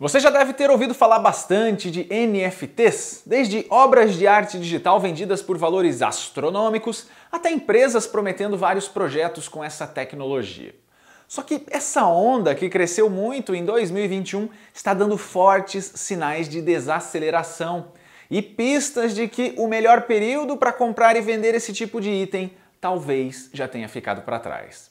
Você já deve ter ouvido falar bastante de NFTs, desde obras de arte digital vendidas por valores astronômicos até empresas prometendo vários projetos com essa tecnologia. Só que essa onda que cresceu muito em 2021 está dando fortes sinais de desaceleração e pistas de que o melhor período para comprar e vender esse tipo de item talvez já tenha ficado para trás.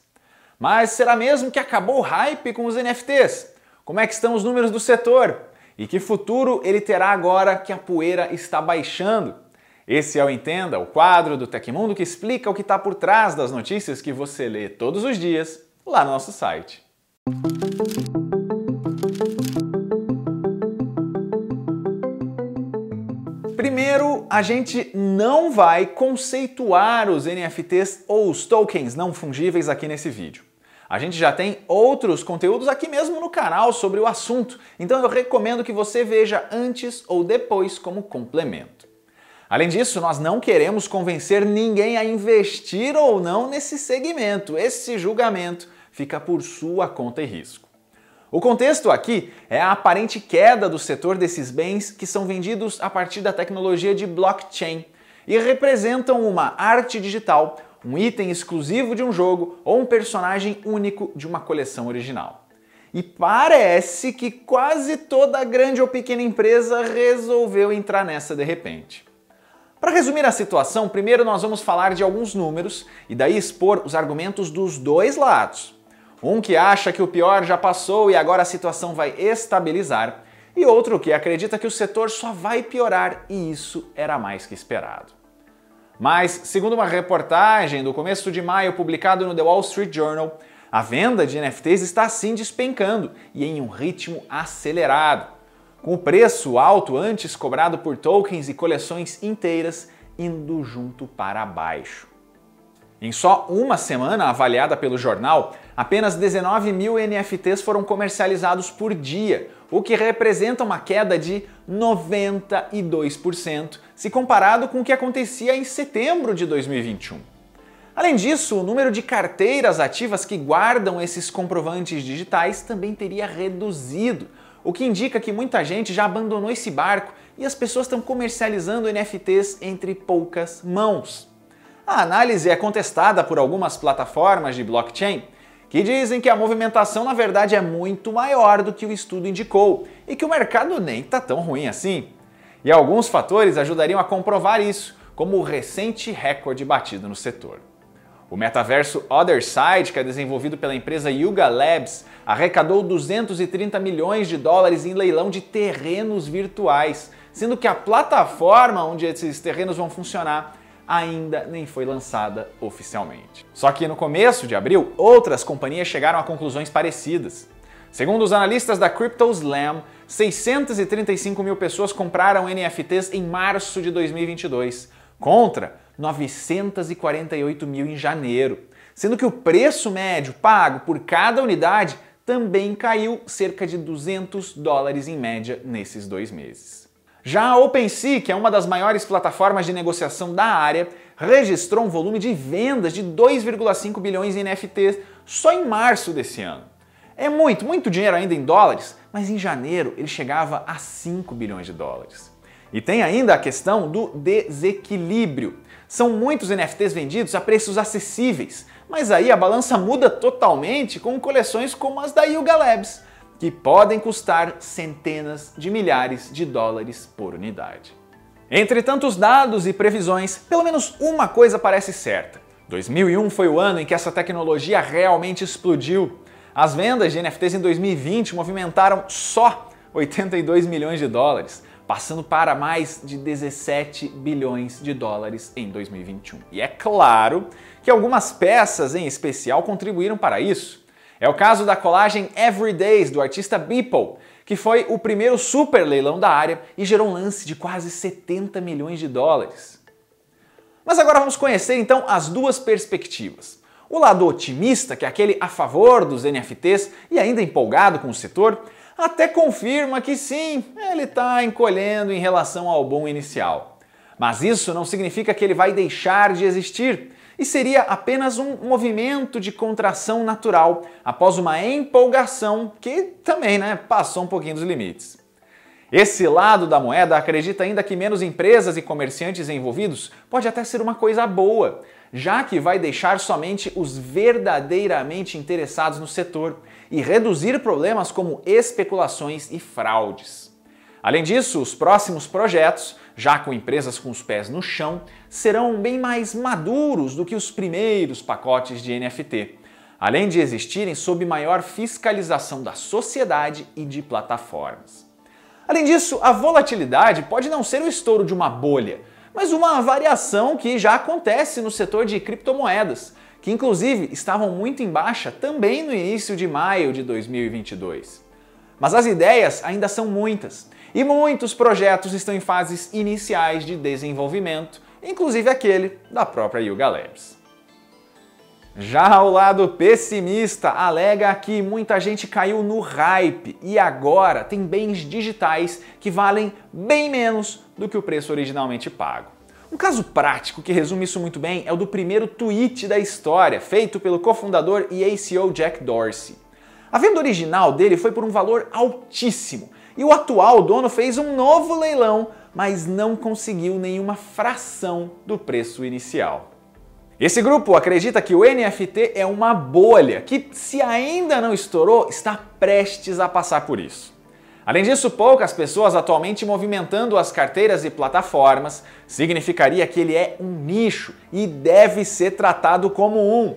Mas será mesmo que acabou o hype com os NFTs? Como é que estão os números do setor? E que futuro ele terá agora que a poeira está baixando? Esse é o Entenda, o quadro do Tecmundo que explica o que está por trás das notícias que você lê todos os dias lá no nosso site. Primeiro, a gente não vai conceituar os NFTs ou os tokens não fungíveis aqui nesse vídeo. A gente já tem outros conteúdos aqui mesmo no canal sobre o assunto, então eu recomendo que você veja antes ou depois como complemento. Além disso, nós não queremos convencer ninguém a investir ou não nesse segmento. Esse julgamento fica por sua conta e risco. O contexto aqui é a aparente queda do setor desses bens que são vendidos a partir da tecnologia de blockchain e representam uma arte digital um item exclusivo de um jogo ou um personagem único de uma coleção original. E parece que quase toda grande ou pequena empresa resolveu entrar nessa de repente. Para resumir a situação, primeiro nós vamos falar de alguns números e daí expor os argumentos dos dois lados. Um que acha que o pior já passou e agora a situação vai estabilizar, e outro que acredita que o setor só vai piorar e isso era mais que esperado. Mas, segundo uma reportagem do começo de maio publicado no The Wall Street Journal, a venda de NFTs está sim despencando e em um ritmo acelerado. Com o preço alto antes cobrado por tokens e coleções inteiras indo junto para baixo. Em só uma semana avaliada pelo jornal, apenas 19 mil NFTs foram comercializados por dia, o que representa uma queda de 92% se comparado com o que acontecia em setembro de 2021. Além disso, o número de carteiras ativas que guardam esses comprovantes digitais também teria reduzido, o que indica que muita gente já abandonou esse barco e as pessoas estão comercializando NFTs entre poucas mãos. A análise é contestada por algumas plataformas de blockchain que dizem que a movimentação na verdade é muito maior do que o estudo indicou e que o mercado nem está tão ruim assim. E alguns fatores ajudariam a comprovar isso, como o recente recorde batido no setor. O metaverso OtherSide, que é desenvolvido pela empresa Yuga Labs, arrecadou 230 milhões de dólares em leilão de terrenos virtuais, sendo que a plataforma onde esses terrenos vão funcionar ainda nem foi lançada oficialmente. Só que no começo de abril, outras companhias chegaram a conclusões parecidas. Segundo os analistas da CryptoSlam, 635 mil pessoas compraram NFTs em março de 2022, contra 948 mil em janeiro, sendo que o preço médio pago por cada unidade também caiu cerca de 200 dólares em média nesses dois meses. Já a OpenSea, que é uma das maiores plataformas de negociação da área, registrou um volume de vendas de 2,5 bilhões em NFTs só em março desse ano. É muito, muito dinheiro ainda em dólares, mas em janeiro ele chegava a 5 bilhões de dólares. E tem ainda a questão do desequilíbrio. São muitos NFTs vendidos a preços acessíveis, mas aí a balança muda totalmente com coleções como as da Yuga Labs, que podem custar centenas de milhares de dólares por unidade. Entre tantos dados e previsões, pelo menos uma coisa parece certa. 2001 foi o ano em que essa tecnologia realmente explodiu. As vendas de NFTs em 2020 movimentaram só 82 milhões de dólares, passando para mais de 17 bilhões de dólares em 2021. E é claro que algumas peças em especial contribuíram para isso. É o caso da colagem Everydays do artista Beeple, que foi o primeiro super leilão da área e gerou um lance de quase 70 milhões de dólares. Mas agora vamos conhecer então as duas perspectivas. O lado otimista, que é aquele a favor dos NFTs e ainda empolgado com o setor, até confirma que sim, ele está encolhendo em relação ao bom inicial. Mas isso não significa que ele vai deixar de existir e seria apenas um movimento de contração natural após uma empolgação que também né, passou um pouquinho dos limites. Esse lado da moeda acredita ainda que menos empresas e comerciantes envolvidos pode até ser uma coisa boa, já que vai deixar somente os verdadeiramente interessados no setor e reduzir problemas como especulações e fraudes. Além disso, os próximos projetos já com empresas com os pés no chão, serão bem mais maduros do que os primeiros pacotes de NFT, além de existirem sob maior fiscalização da sociedade e de plataformas. Além disso, a volatilidade pode não ser o estouro de uma bolha, mas uma variação que já acontece no setor de criptomoedas, que inclusive estavam muito em baixa também no início de maio de 2022. Mas as ideias ainda são muitas e muitos projetos estão em fases iniciais de desenvolvimento, inclusive aquele da própria Yuga Labs. Já o lado pessimista alega que muita gente caiu no hype e agora tem bens digitais que valem bem menos do que o preço originalmente pago. Um caso prático que resume isso muito bem é o do primeiro tweet da história, feito pelo cofundador e ACO Jack Dorsey. A venda original dele foi por um valor altíssimo e o atual dono fez um novo leilão, mas não conseguiu nenhuma fração do preço inicial. Esse grupo acredita que o NFT é uma bolha que, se ainda não estourou, está prestes a passar por isso. Além disso, poucas pessoas atualmente movimentando as carteiras e plataformas significaria que ele é um nicho e deve ser tratado como um.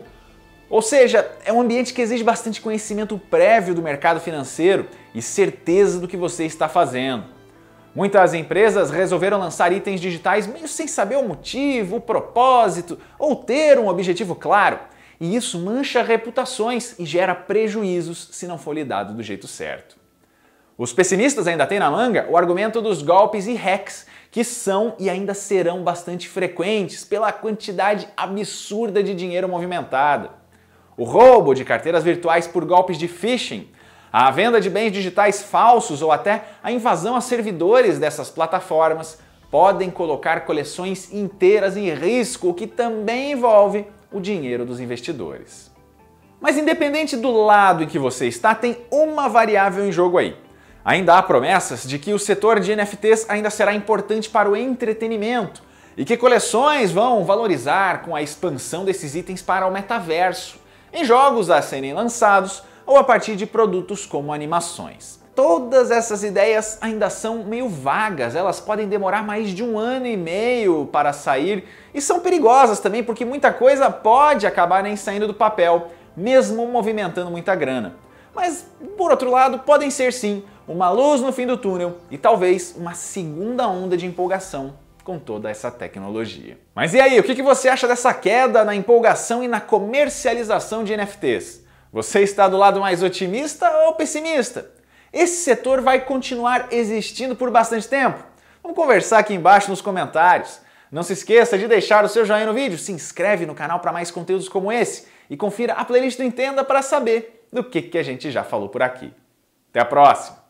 Ou seja, é um ambiente que exige bastante conhecimento prévio do mercado financeiro e certeza do que você está fazendo. Muitas empresas resolveram lançar itens digitais meio sem saber o motivo, o propósito ou ter um objetivo claro. E isso mancha reputações e gera prejuízos se não for lidado do jeito certo. Os pessimistas ainda têm na manga o argumento dos golpes e hacks, que são e ainda serão bastante frequentes pela quantidade absurda de dinheiro movimentado. O roubo de carteiras virtuais por golpes de phishing, a venda de bens digitais falsos ou até a invasão a servidores dessas plataformas podem colocar coleções inteiras em risco, o que também envolve o dinheiro dos investidores. Mas independente do lado em que você está, tem uma variável em jogo aí. Ainda há promessas de que o setor de NFTs ainda será importante para o entretenimento e que coleções vão valorizar com a expansão desses itens para o metaverso, em jogos a serem lançados ou a partir de produtos como animações. Todas essas ideias ainda são meio vagas, elas podem demorar mais de um ano e meio para sair e são perigosas também porque muita coisa pode acabar nem saindo do papel, mesmo movimentando muita grana. Mas, por outro lado, podem ser sim uma luz no fim do túnel e talvez uma segunda onda de empolgação com toda essa tecnologia. Mas e aí, o que você acha dessa queda na empolgação e na comercialização de NFTs? Você está do lado mais otimista ou pessimista? Esse setor vai continuar existindo por bastante tempo? Vamos conversar aqui embaixo nos comentários. Não se esqueça de deixar o seu joinha no vídeo, se inscreve no canal para mais conteúdos como esse e confira a playlist do Entenda para saber do que, que a gente já falou por aqui. Até a próxima!